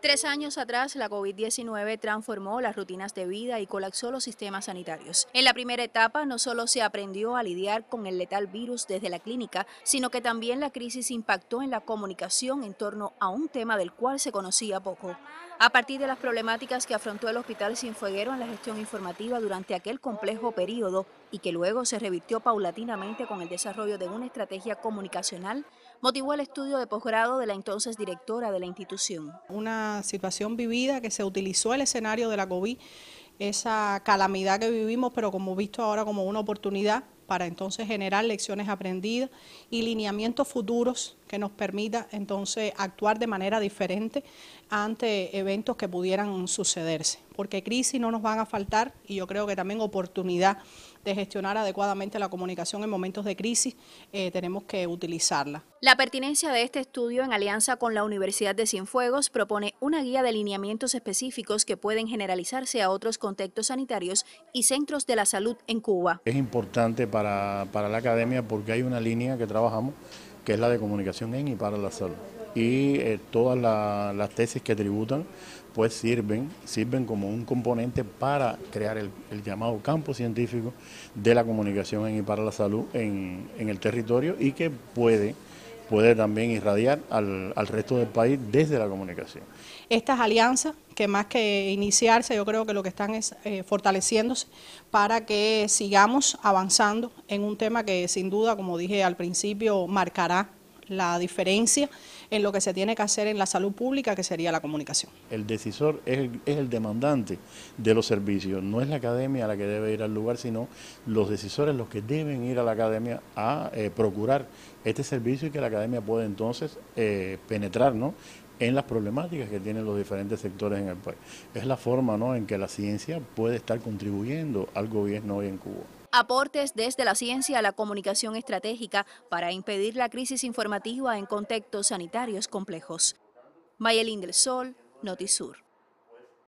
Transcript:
Tres años atrás, la COVID-19 transformó las rutinas de vida y colapsó los sistemas sanitarios. En la primera etapa, no solo se aprendió a lidiar con el letal virus desde la clínica, sino que también la crisis impactó en la comunicación en torno a un tema del cual se conocía poco. A partir de las problemáticas que afrontó el Hospital Sinfueguero en la gestión informativa durante aquel complejo periodo y que luego se revirtió paulatinamente con el desarrollo de una estrategia comunicacional motivó el estudio de posgrado de la entonces directora de la institución. Una situación vivida que se utilizó el escenario de la COVID, esa calamidad que vivimos, pero como visto ahora como una oportunidad para entonces generar lecciones aprendidas y lineamientos futuros que nos permita entonces actuar de manera diferente ante eventos que pudieran sucederse, porque crisis no nos van a faltar y yo creo que también oportunidad de gestionar adecuadamente la comunicación en momentos de crisis, eh, tenemos que utilizarla. La pertinencia de este estudio en alianza con la Universidad de Cienfuegos propone una guía de lineamientos específicos que pueden generalizarse a otros contextos sanitarios y centros de la salud en Cuba. Es importante para, para la academia porque hay una línea que trabajamos que es la de comunicación en y para la salud. Y eh, todas las tesis que tributan, pues sirven, sirven como un componente para crear el, llamado campo científico de la comunicación en y para la salud en el territorio y que puede puede también irradiar al, al resto del país desde la comunicación. Estas alianzas que más que iniciarse, yo creo que lo que están es eh, fortaleciéndose para que sigamos avanzando en un tema que sin duda, como dije al principio, marcará la diferencia en lo que se tiene que hacer en la salud pública, que sería la comunicación. El decisor es el, demandante de los servicios, no es la academia la que debe ir al lugar, sino los decisores los que deben ir a la academia a eh, procurar este servicio y que la academia pueda entonces eh, penetrar en las problemáticas que tienen los diferentes sectores en el país. Es la forma ¿no? en que la ciencia puede estar contribuyendo al gobierno hoy en Cuba. Aportes desde la ciencia a la comunicación estratégica para impedir la crisis informativa en contextos sanitarios complejos. Mayelín del Sol, Notisur.